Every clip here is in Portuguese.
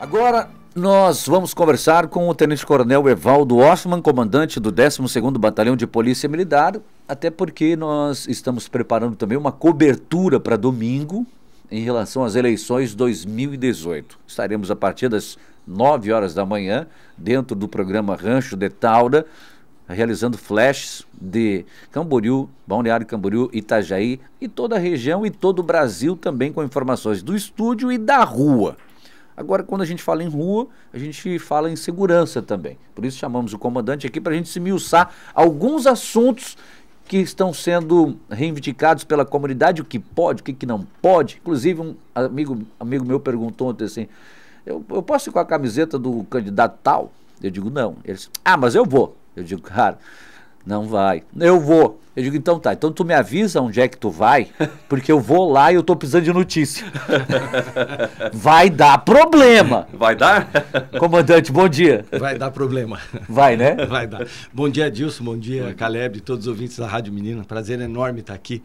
Agora nós vamos conversar com o tenente-coronel Evaldo Hoffman, comandante do 12º Batalhão de Polícia Militar, até porque nós estamos preparando também uma cobertura para domingo em relação às eleições 2018. Estaremos a partir das 9 horas da manhã dentro do programa Rancho de Taura, realizando flashes de Camboriú, Balneário Camboriú, Itajaí e toda a região e todo o Brasil também com informações do estúdio e da rua. Agora, quando a gente fala em rua, a gente fala em segurança também. Por isso chamamos o comandante aqui para a gente se miuçar alguns assuntos que estão sendo reivindicados pela comunidade, o que pode, o que, não pode. Inclusive, um amigo, amigo meu perguntou ontem assim: eu, eu posso ir com a camiseta do candidato tal? Eu digo, não. Ele disse, ah, mas eu vou. Eu digo, cara. Não vai. Eu vou. Eu digo, então tá, então tu me avisa onde é que tu vai, porque eu vou lá e eu tô precisando de notícia. Vai dar problema. Vai dar? Comandante, bom dia. Vai dar problema. Vai, né? Vai dar. Bom dia, Dilson, bom dia, bom. Caleb, todos os ouvintes da Rádio Menina. Prazer enorme estar aqui.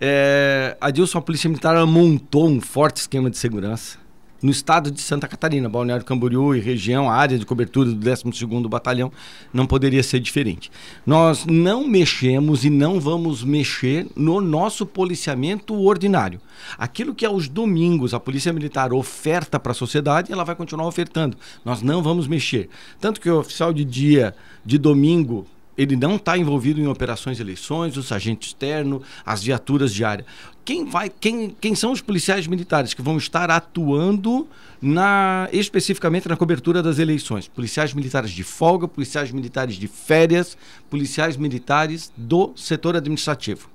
É, Adilson, a Polícia Militar montou um forte esquema de segurança no estado de Santa Catarina, Balneário Camboriú e região, a área de cobertura do 12º Batalhão não poderia ser diferente. Nós não mexemos e não vamos mexer no nosso policiamento ordinário. Aquilo que aos domingos a Polícia Militar oferta para a sociedade, ela vai continuar ofertando. Nós não vamos mexer. Tanto que o oficial de dia de domingo ele não está envolvido em operações de eleições, o sargento externo, as viaturas diárias. Quem, vai, quem, quem são os policiais militares que vão estar atuando na, especificamente na cobertura das eleições? Policiais militares de folga, policiais militares de férias, policiais militares do setor administrativo.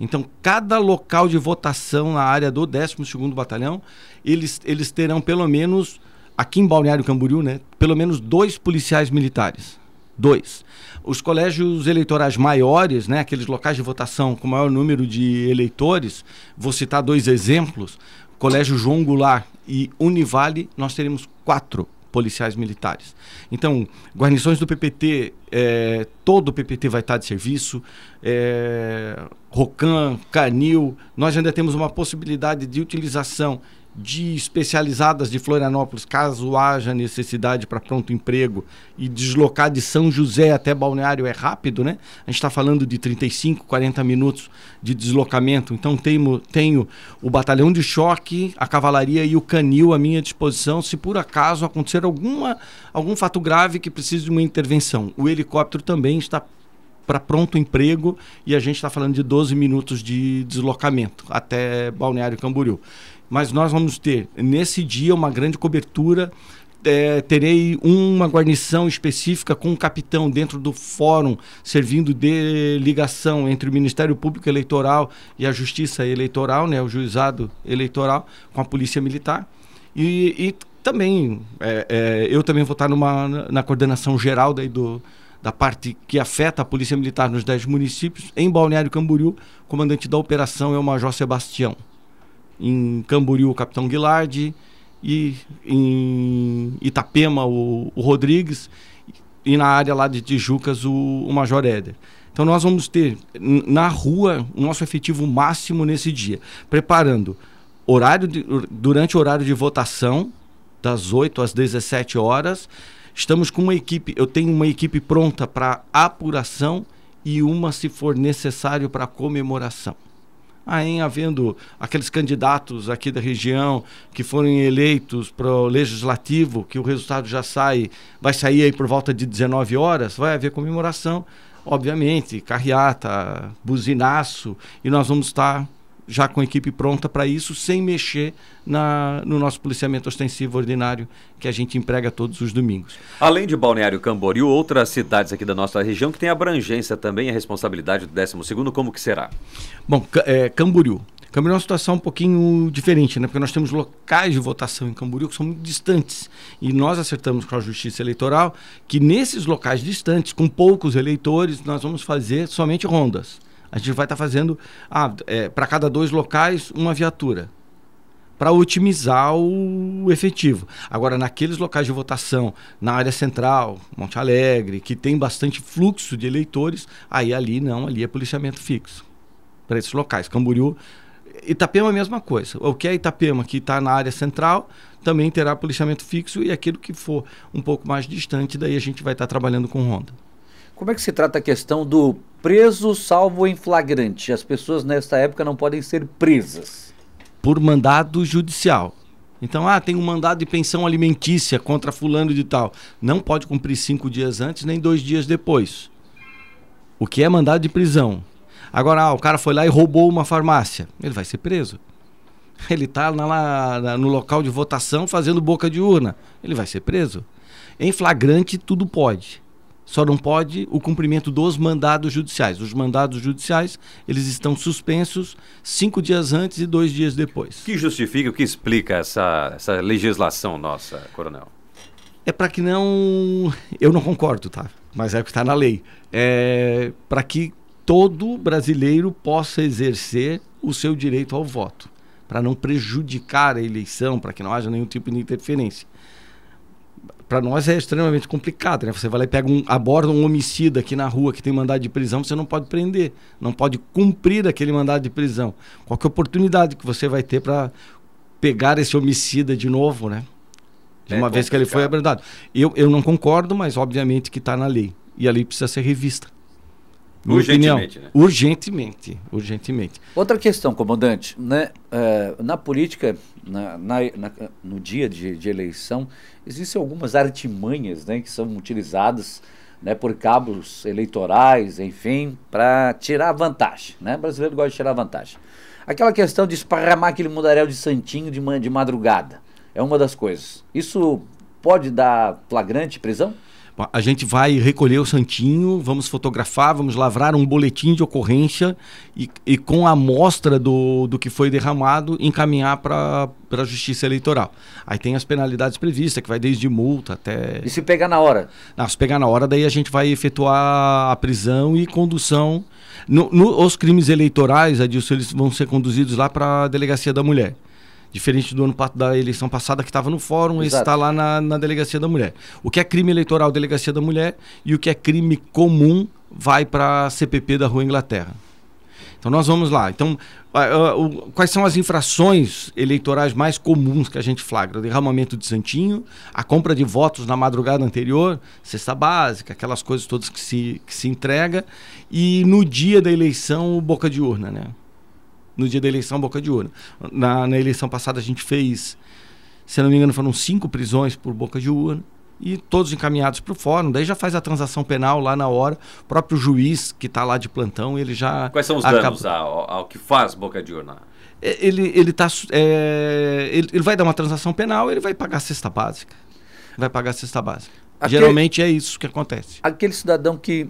Então, cada local de votação na área do 12º Batalhão, eles, eles terão pelo menos, aqui em Balneário Camboriú, né, pelo menos dois policiais militares Dois, os colégios eleitorais maiores, né, aqueles locais de votação com maior número de eleitores, vou citar dois exemplos: Colégio João Goulart e Univale, nós teremos quatro policiais militares. Então, guarnições do PPT, é, eh, todo o PPT vai estar de serviço, é, Rocan, Canil, nós ainda temos uma possibilidade de utilização de especializadas de Florianópolis, caso haja necessidade para pronto emprego e deslocar de São José até Balneário é rápido, né? A gente está falando de 35, 40 minutos de deslocamento. Então tenho, tenho o batalhão de choque, a cavalaria e o canil à minha disposição se por acaso acontecer alguma, algum fato grave que precise de uma intervenção. O helicóptero também está para pronto emprego e a gente está falando de 12 minutos de deslocamento até Balneário Camboriú. Mas nós vamos ter nesse dia uma grande cobertura. É, terei uma guarnição específica com um capitão dentro do fórum, servindo de ligação entre o Ministério Público Eleitoral e a Justiça Eleitoral, né, o Juizado Eleitoral, com a Polícia Militar. e, e também é, é, eu também vou estar numa, na coordenação geral daí do, da parte que afeta a Polícia Militar nos 10 municípios, em Balneário Camboriú, o comandante da operação é o Major Sebastião. Em Camboriú, o Capitão Guilardi. E em Itapema, o, o Rodrigues. E na área lá de Tijucas, o, o Major Éder. Então nós vamos ter na rua o nosso efetivo máximo nesse dia, preparando horário de, durante o horário de votação das 8 às 17 horas Estamos com uma equipe, eu tenho uma equipe pronta para apuração e uma se for necessário para comemoração. Aí, ah, havendo aqueles candidatos aqui da região que foram eleitos para o legislativo, que o resultado já sai, vai sair aí por volta de 19 horas, vai haver comemoração, obviamente, carreata, buzinaço, e nós vamos estar já com equipe pronta para isso, sem mexer na, no nosso policiamento ostensivo ordinário que a gente emprega todos os domingos. Além de Balneário Camboriú, outras cidades aqui da nossa região que tem abrangência também a responsabilidade do 12º, como que será? Bom, é, Camboriú. Camboriú é uma situação um pouquinho diferente, né? Porque nós temos locais de votação em Camboriú que são muito distantes. E nós acertamos com a Justiça Eleitoral que nesses locais distantes, com poucos eleitores, nós vamos fazer somente rondas. A gente vai estar tá fazendo ah, é, para cada dois locais uma viatura para otimizar o efetivo. Agora, naqueles locais de votação, na área central, Monte Alegre, que tem bastante fluxo de eleitores, aí ali não, ali é policiamento fixo. Para esses locais. Camboriú, Itapema a mesma coisa. O que é Itapema, que está na área central, também terá policiamento fixo e aquilo que for um pouco mais distante, daí a gente vai estar tá trabalhando com ronda. Como é que se trata a questão do preso salvo em flagrante. As pessoas nessa época não podem ser presas. Por mandado judicial. Então, ah, tem um mandado de pensão alimentícia contra fulano de tal. Não pode cumprir cinco dias antes nem dois dias depois. O que é mandado de prisão? Agora, ah, o cara foi lá e roubou uma farmácia. Ele vai ser preso. Ele está no local de votação fazendo boca de urna. Ele vai ser preso. Em flagrante, tudo pode. Só não pode o cumprimento dos mandados judiciais. Os mandados judiciais, eles estão suspensos cinco dias antes e dois dias depois. O que justifica, o que explica essa, essa legislação nossa, coronel? É para que não... Eu não concordo, tá? Mas é o que está na lei. É para que todo brasileiro possa exercer o seu direito ao voto. Para não prejudicar a eleição, para que não haja nenhum tipo de interferência para nós é extremamente complicado, né? Você vai lá e pega um, aborda um homicida aqui na rua que tem mandado de prisão, você não pode prender, não pode cumprir aquele mandado de prisão. Qual que é a oportunidade que você vai ter para pegar esse homicida de novo, né? De é uma complicado. vez que ele foi abordado. Eu, eu não concordo, mas obviamente que está na lei. E a lei precisa ser revista urgentemente, opinião, né? urgentemente, urgentemente. Outra questão, comandante, né? Uh, na política, na, na, na, no dia de, de, eleição, existem algumas artimanhas, né, que são utilizadas, né, por cabos eleitorais, enfim, para tirar vantagem, né? O brasileiro gosta de tirar vantagem. Aquela questão de esparramar aquele mudaréu de santinho de, de madrugada é uma das coisas. Isso pode dar flagrante prisão? A gente vai recolher o santinho, vamos fotografar, vamos lavrar um boletim de ocorrência e, e com a amostra do, do que foi derramado, encaminhar para a Justiça Eleitoral. Aí tem as penalidades previstas, que vai desde multa até. E se pegar na hora? Não, se pegar na hora, daí a gente vai efetuar a prisão e condução. No, no, os crimes eleitorais, Adilson, eles vão ser conduzidos lá para a Delegacia da Mulher. Diferente do ano da eleição passada, que estava no fórum, Exato. esse está lá na, na delegacia da mulher. O que é crime eleitoral, delegacia da mulher, e o que é crime comum vai para a CPP da Rua Inglaterra. Então nós vamos lá. Então, quais são as infrações eleitorais mais comuns que a gente flagra? derramamento de santinho, a compra de votos na madrugada anterior, cesta básica, aquelas coisas todas que se, que se entrega, e no dia da eleição, boca de urna, né? no dia da eleição Boca de Urna. Na, na eleição passada a gente fez, se não me engano, foram cinco prisões por Boca de Urna e todos encaminhados para o fórum. Daí já faz a transação penal lá na hora. O próprio juiz que está lá de plantão, ele já. Quais são os acaba... danos ao, ao que faz Boca de Urna? É, ele, ele, tá, é, ele, ele, vai dar uma transação penal, ele vai pagar a cesta básica. Vai pagar a cesta básica. Aquele, Geralmente é isso que acontece. Aquele cidadão que.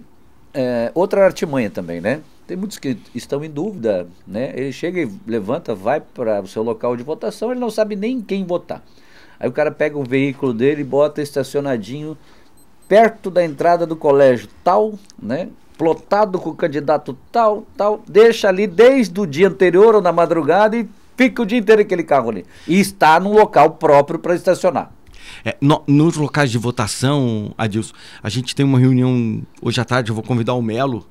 É, outra artimanha também, né? Tem muitos que estão em dúvida, né? Ele chega e levanta, vai para o seu local de votação, ele não sabe nem quem votar. Aí o cara pega o veículo dele e bota estacionadinho perto da entrada do colégio tal, né? Plotado com o candidato tal, tal, deixa ali desde o dia anterior ou na madrugada e fica o dia inteiro aquele carro ali. E está num local próprio para estacionar. É, no, nos locais de votação, Adilson, a gente tem uma reunião hoje à tarde, eu vou convidar o Melo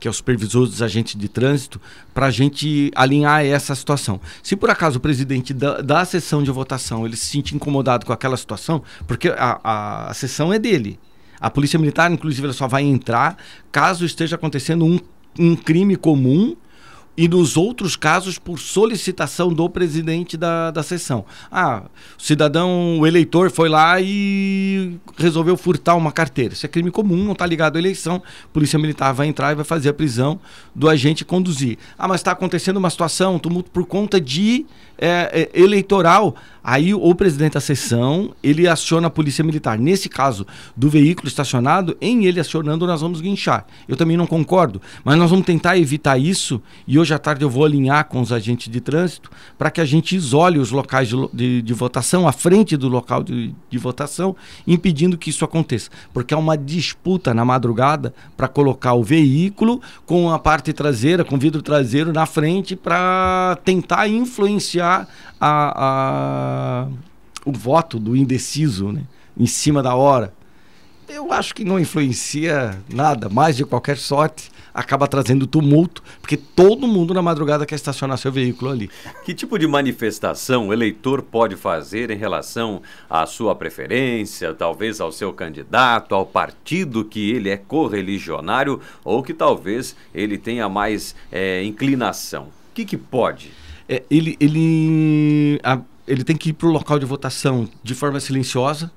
que é o supervisor dos agentes de trânsito, para a gente alinhar essa situação. Se por acaso o presidente da, da sessão de votação ele se sentir incomodado com aquela situação, porque a, a, a sessão é dele. A Polícia Militar, inclusive, ela só vai entrar caso esteja acontecendo um, um crime comum e nos outros casos por solicitação do presidente da, da sessão. Ah, o cidadão, o eleitor foi lá e resolveu furtar uma carteira. Isso é crime comum, não está ligado à eleição. A polícia militar vai entrar e vai fazer a prisão do agente conduzir. Ah, mas está acontecendo uma situação, um tumulto por conta de é, é, eleitoral. Aí o presidente da sessão, ele aciona a polícia militar. Nesse caso do veículo estacionado, em ele acionando nós vamos guinchar. Eu também não concordo, mas nós vamos tentar evitar isso e hoje hoje à tarde eu vou alinhar com os agentes de trânsito para que a gente isole os locais de, de, de votação à frente do local de, de, votação, impedindo que isso aconteça. Porque é uma disputa na madrugada para colocar o veículo com a parte traseira, com vidro traseiro na frente para tentar influenciar a, a, o voto do indeciso né? em cima da hora. Eu acho que não influencia nada, mais de qualquer sorte acaba trazendo tumulto, porque todo mundo na madrugada quer estacionar seu veículo ali. Que tipo de manifestação o eleitor pode fazer em relação à sua preferência, talvez ao seu candidato, ao partido que ele é correligionário ou que talvez ele tenha mais é, inclinação? O que, que pode? É, ele, ele, a, ele tem que ir para o local de votação de forma silenciosa,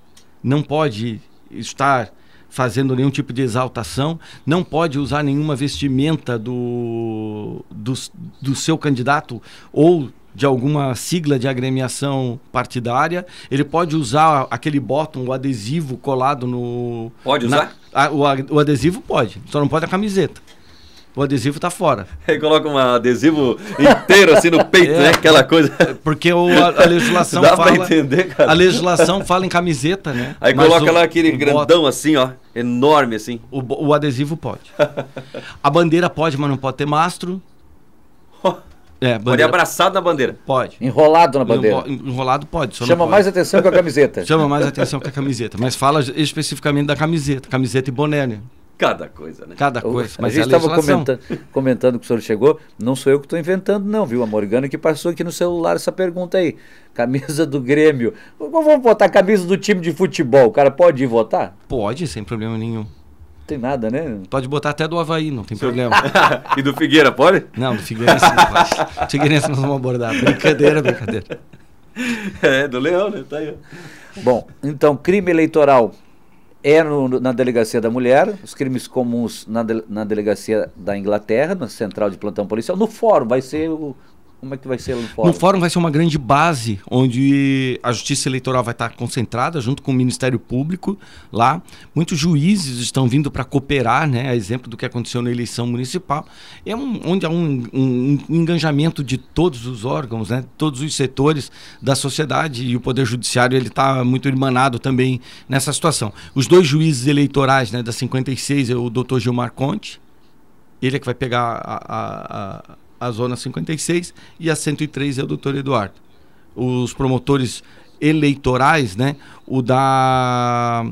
não pode estar fazendo nenhum tipo de exaltação, não pode usar nenhuma vestimenta do, do, do seu candidato ou de alguma sigla de agremiação partidária. Ele pode usar aquele botão, o adesivo colado no. Pode usar? Na, a, o, o adesivo pode, só não pode a camiseta o adesivo tá fora. Aí coloca um adesivo inteiro assim no peito, é, né? Aquela coisa. Porque o, a, a legislação Dá fala. Pra entender, cara. A legislação fala em camiseta, né? Aí Mas coloca o, lá aquele grandão bota, assim, ó. Enorme assim. O, o adesivo pode. a bandeira pode, mas não pode ter mastro. É, bandeira. Pode abraçado na bandeira. Pode. Enrolado na bandeira. Enrolado pode. Chama pode. mais atenção que a camiseta. Chama mais atenção que a camiseta. Mas fala especificamente da camiseta. Camiseta e boné, né? Cada coisa, né? Cada coisa. Mas é a gente estava comentando, comentando que o senhor chegou, não sou eu que estou inventando, não, viu? A Morgana que passou aqui no celular essa pergunta aí. Camisa do Grêmio. Vamos votar camisa do time de futebol. O cara pode ir votar? Pode, sem problema nenhum. Não tem nada, né? Pode botar até do Havaí, não tem problema. e do Figueira, pode? Não, do Figueirense não pode. Figueirense nós vamos abordar. Brincadeira, brincadeira. É, do Leão, né? Tá aí. Bom, então, crime eleitoral é no, na Delegacia da Mulher, os crimes comuns na, de, na Delegacia da Inglaterra, na Central de Plantão Policial, no fórum, vai ser o como é que vai ser no fórum? No fórum vai ser uma grande base onde a Justiça Eleitoral vai estar concentrada junto com o Ministério Público lá. Muitos juízes estão vindo para cooperar, né? A exemplo do que aconteceu na eleição municipal. É um, onde há um, um, um engajamento de todos os órgãos, né? Todos os setores da sociedade e o Poder Judiciário ele está muito emanado também nessa situação. Os dois juízes eleitorais, né? Da 56 é o Dr. Gilmar Conte. Ele é que vai pegar a, a, a a Zona 56 e a 103 é o doutor Eduardo. Os promotores eleitorais, né? O da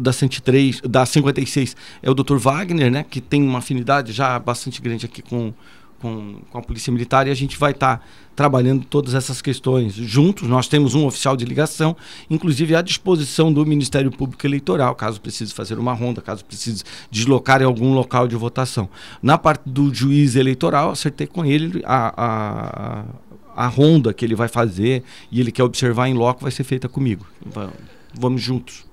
da 103, da 56 é o doutor Wagner, né, que tem uma afinidade já bastante grande aqui com com, com a Polícia Militar e a gente vai estar tá trabalhando todas essas questões juntos. Nós temos um oficial de ligação, inclusive à disposição do Ministério Público Eleitoral, caso precise fazer uma ronda, caso precise deslocar em algum local de votação. Na parte do juiz eleitoral, acertei com ele a, a, a ronda que ele vai fazer e ele quer observar em loco, vai ser feita comigo. Então, vamos juntos.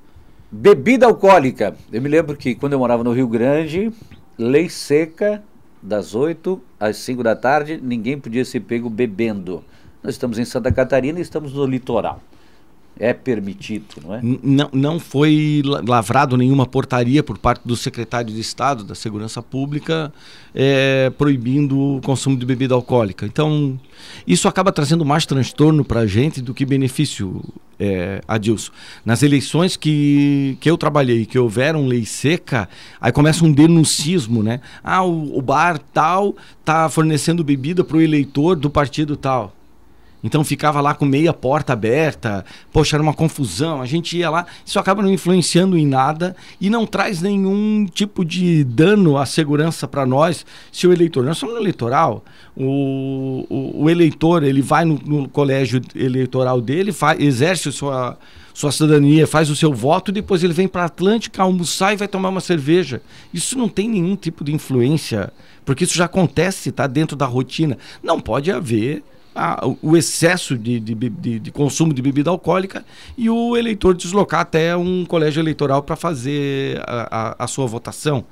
Bebida alcoólica. Eu me lembro que quando eu morava no Rio Grande, lei seca das 8 às 5 da tarde, ninguém podia ser pego bebendo. Nós estamos em Santa Catarina e estamos no litoral é permitido, não é? Não, não foi lavrado nenhuma portaria por parte do secretário de Estado da Segurança Pública é, proibindo o consumo de bebida alcoólica. Então, isso acaba trazendo mais transtorno para a gente do que benefício, é, Adilson. Nas eleições que, que eu trabalhei, que houveram lei seca, aí começa um denuncismo, né? Ah, o, o bar tal tá fornecendo bebida para o eleitor do partido tal. Então ficava lá com meia porta aberta, poxa, era uma confusão, a gente ia lá, isso acaba não influenciando em nada e não traz nenhum tipo de dano à segurança para nós, se o eleitor, nós é somos no eleitoral, o, o, o eleitor, ele vai no, no colégio eleitoral dele, faz, exerce sua, sua cidadania, faz o seu voto, depois ele vem para Atlântica almoçar e vai tomar uma cerveja. Isso não tem nenhum tipo de influência, porque isso já acontece, está dentro da rotina. Não pode haver a, o excesso de, de, de, de, consumo de bebida alcoólica e o eleitor deslocar até um colégio eleitoral para fazer a, a, a, sua votação.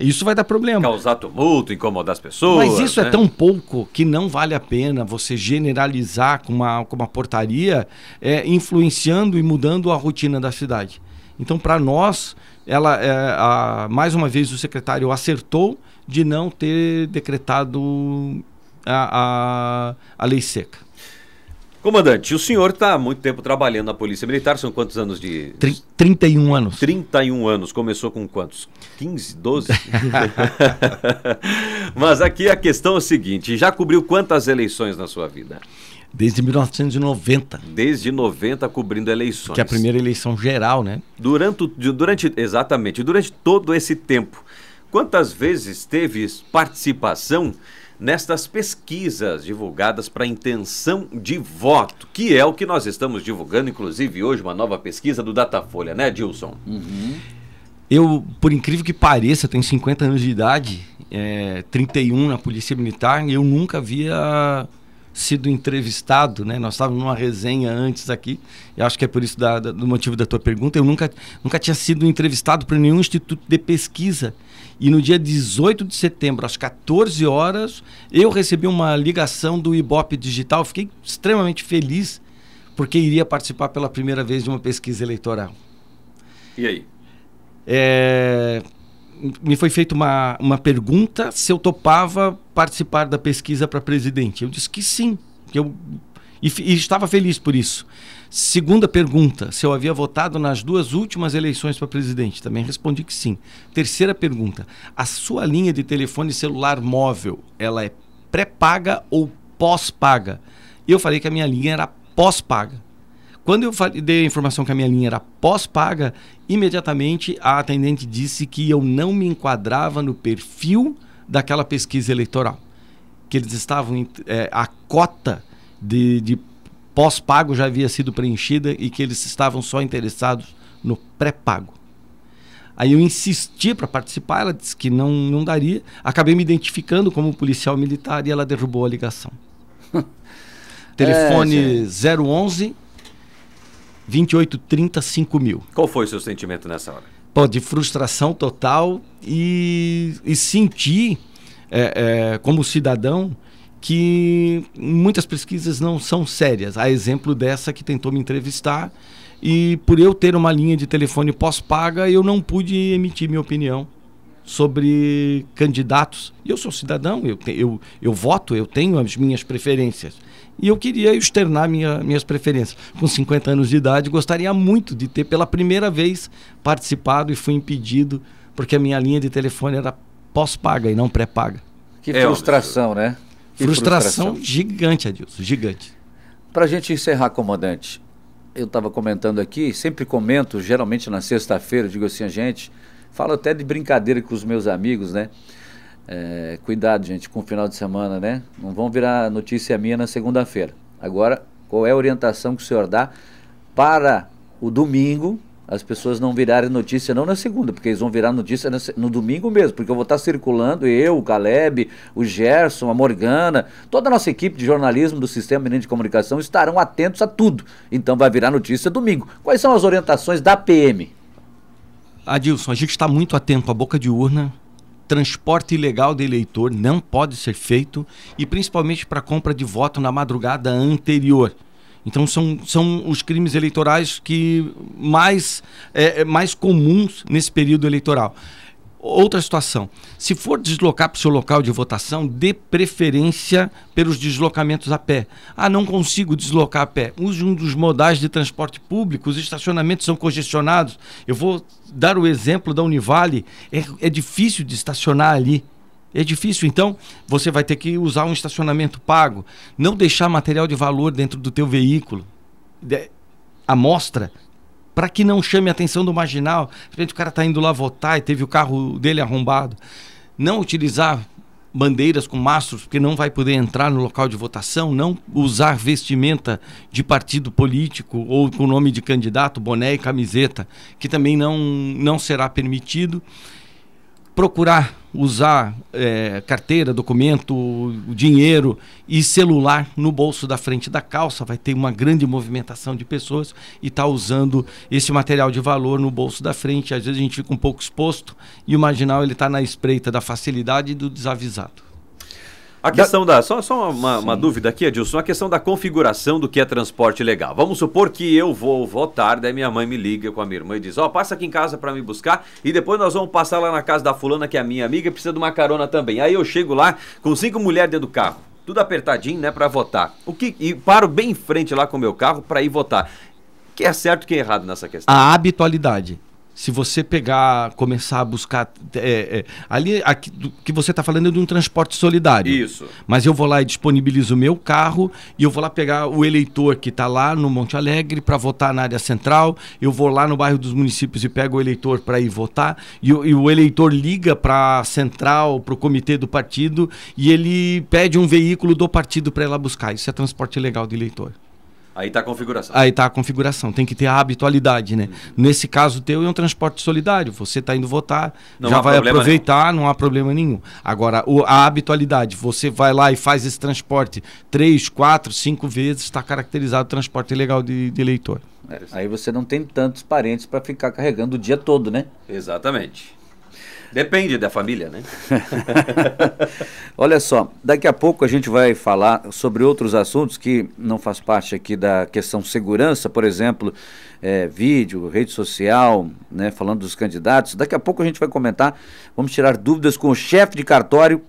Isso vai dar problema. Causar tumulto, incomodar as pessoas. Mas isso é né? é tão pouco que não vale a pena você generalizar com uma, com uma portaria é, influenciando e mudando a rotina da cidade. Então, para nós, ela é, a, mais uma vez o secretário acertou de não ter decretado a, a, a lei seca. Comandante, o senhor está há muito tempo trabalhando na Polícia Militar, são quantos anos de. Tr 31 anos. 31 anos, começou com quantos? 15, 12? Mas aqui a questão é a seguinte: já cobriu quantas eleições na sua vida? Desde 1990. Desde 90 cobrindo eleições. Que é a primeira eleição geral, né? Durante, durante exatamente, durante todo esse tempo, quantas vezes teve participação nestas pesquisas divulgadas para intenção de voto, que é o que nós estamos divulgando, inclusive hoje, uma nova pesquisa do Datafolha, né, Dilson? Uhum. Eu, por incrível que pareça, tenho 50 anos de idade, é, 31 na Polícia Militar, e eu nunca havia sido entrevistado, né? Nós estávamos numa resenha antes aqui, eu acho que é por isso da, da, do motivo da tua pergunta. Eu nunca, nunca tinha sido entrevistado para nenhum instituto de pesquisa e no dia 18 de setembro, às 14 horas, eu recebi uma ligação do Ibope Digital. Fiquei extremamente feliz, porque iria participar pela primeira vez de uma pesquisa eleitoral. E aí? É, me foi feita uma, uma pergunta se eu topava participar da pesquisa para presidente. Eu disse que sim, que eu, e, e estava feliz por isso. Segunda pergunta: se eu havia votado nas duas últimas eleições para presidente. Também respondi que sim. Terceira pergunta: a sua linha de telefone celular móvel, ela é pré-paga ou pós-paga? Eu falei que a minha linha era pós-paga. Quando eu dei a informação que a minha linha era pós-paga, imediatamente a atendente disse que eu não me enquadrava no perfil daquela pesquisa eleitoral. Que eles estavam. É, a cota de, de pós-pago já havia sido preenchida e que eles estavam só interessados no pré-pago. Aí eu insisti para participar, ela disse que não, não daria. Acabei me identificando como policial militar e ela derrubou a ligação. Telefone é, 011 2830 5000. Qual foi o seu sentimento nessa hora? Pô, de frustração total e, e senti, é, é, como cidadão, que muitas pesquisas não são sérias. A exemplo dessa que tentou me entrevistar e por eu ter uma linha de telefone pós-paga, eu não pude emitir minha opinião sobre candidatos. E eu sou cidadão, eu, eu, eu voto, eu tenho as minhas preferências. E eu queria externar minha, minhas preferências. Com 50 anos de idade, gostaria muito de ter pela primeira vez participado e fui impedido, porque a minha linha de telefone era pós-paga e não pré-paga. Que é, frustração, é, né? Frustração, frustração gigante, Adilson, gigante. Para a gente encerrar, comandante, eu estava comentando aqui, sempre comento, geralmente na sexta-feira, digo assim, a gente, falo até de brincadeira com os meus amigos, né? É, cuidado, gente, com o final de semana, né? Não vão virar notícia minha na segunda-feira. Agora, qual é a orientação que o senhor dá para o domingo, as pessoas não virarem notícia não na segunda, porque eles vão virar notícia no domingo mesmo, porque eu vou estar circulando, eu, o Caleb, o Gerson, a Morgana, toda a nossa equipe de jornalismo do Sistema Mineiro de Comunicação estarão atentos a tudo. Então vai virar notícia domingo. Quais são as orientações da PM? Adilson, a gente está muito atento à boca de urna, transporte ilegal de eleitor não pode ser feito e principalmente para compra de voto na madrugada anterior. Então são, são os crimes eleitorais que mais, é, é, mais comuns nesse período eleitoral. Outra situação, se for deslocar para o seu local de votação, dê preferência pelos deslocamentos a pé. Ah, não consigo deslocar a pé. Use um dos modais de transporte público, os estacionamentos são congestionados. Eu vou dar o exemplo da Univale, é, é difícil de estacionar ali é difícil, então você vai ter que usar um estacionamento pago, não deixar material de valor dentro do teu veículo, de, amostra, para que não chame a atenção do marginal. De repente o cara está indo lá votar e teve o carro dele arrombado. Não utilizar bandeiras com mastros, porque não vai poder entrar no local de votação, não usar vestimenta de partido político ou com nome de candidato, boné e camiseta, que também não, não será permitido. Procurar usar é, carteira, documento, dinheiro e celular no bolso da frente da calça, vai ter uma grande movimentação de pessoas e está usando esse material de valor no bolso da frente. Às vezes a gente fica um pouco exposto e o marginal ele está na espreita da facilidade e do desavisado. A questão da. Só, só uma, uma, dúvida aqui, Adilson. A questão da configuração do que é transporte legal. Vamos supor que eu vou votar, daí minha mãe me liga com a minha irmã e diz: Ó, oh, passa aqui em casa para me buscar e depois nós vamos passar lá na casa da fulana, que é a minha amiga, precisa de uma carona também. Aí eu chego lá com cinco mulheres dentro do carro. Tudo apertadinho, né, para votar. O que e paro bem em frente lá com o meu carro para ir votar. O que é certo, o que é errado nessa questão? A habitualidade se você pegar, começar a buscar. É, é, ali, aqui, do, que você está falando é de um transporte solidário. Isso. Mas eu vou lá e disponibilizo o meu carro e eu vou lá pegar o eleitor que está lá no Monte Alegre para votar na área central. Eu vou lá no bairro dos municípios e pego o eleitor para ir votar. E, e, o eleitor liga para a central, para o comitê do partido e ele pede um veículo do partido para ir lá buscar. Isso é transporte legal do eleitor. Aí está a configuração. Aí está a configuração. Tem que ter a habitualidade, né? Uhum. Nesse caso teu é um transporte solidário. Você está indo votar, não já vai aproveitar, nenhum. não há problema nenhum. Agora, o, a habitualidade, você vai lá e faz esse transporte três, quatro, cinco vezes, está caracterizado transporte ilegal de, de eleitor. É, aí você não tem tantos parentes para ficar carregando o dia todo, né? Exatamente. Depende da família, né? Olha só, daqui a pouco a gente vai falar sobre outros assuntos que não faz parte aqui da questão segurança, por exemplo, é, vídeo, rede social, né, falando dos candidatos. Daqui a pouco a gente vai comentar, vamos tirar dúvidas com o chefe de cartório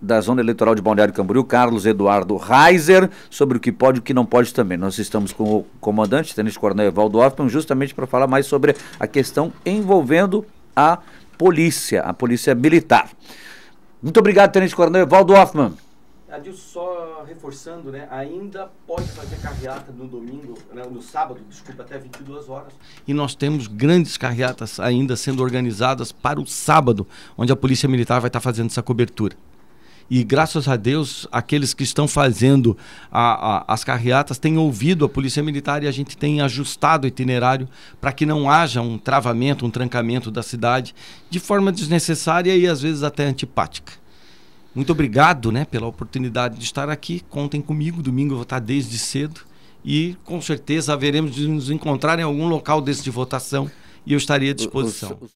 da Zona Eleitoral de Balneário Camboriú, Carlos Eduardo Reiser, sobre o que pode e o que não pode também. Nós estamos com o comandante, tenente coronel Evaldo Hoffman, justamente para falar mais sobre a questão envolvendo a polícia, a polícia militar. Muito obrigado, Tenente Coronel Evaldo Hoffman. Adilson, só reforçando, né? Ainda pode fazer carreata no domingo, né, no sábado, desculpa, até 22 horas. E nós temos grandes carreatas ainda sendo organizadas para o sábado, onde a Polícia Militar vai estar fazendo essa cobertura. E graças a Deus, aqueles que estão fazendo a, a, as carreatas têm ouvido a Polícia Militar e a gente tem ajustado o itinerário para que não haja um travamento, um trancamento da cidade de forma desnecessária e às vezes até antipática. Muito obrigado né, pela oportunidade de estar aqui. Contem comigo. Domingo eu vou estar desde cedo. E com certeza haveremos de nos encontrar em algum local desse de votação. E eu estarei à disposição.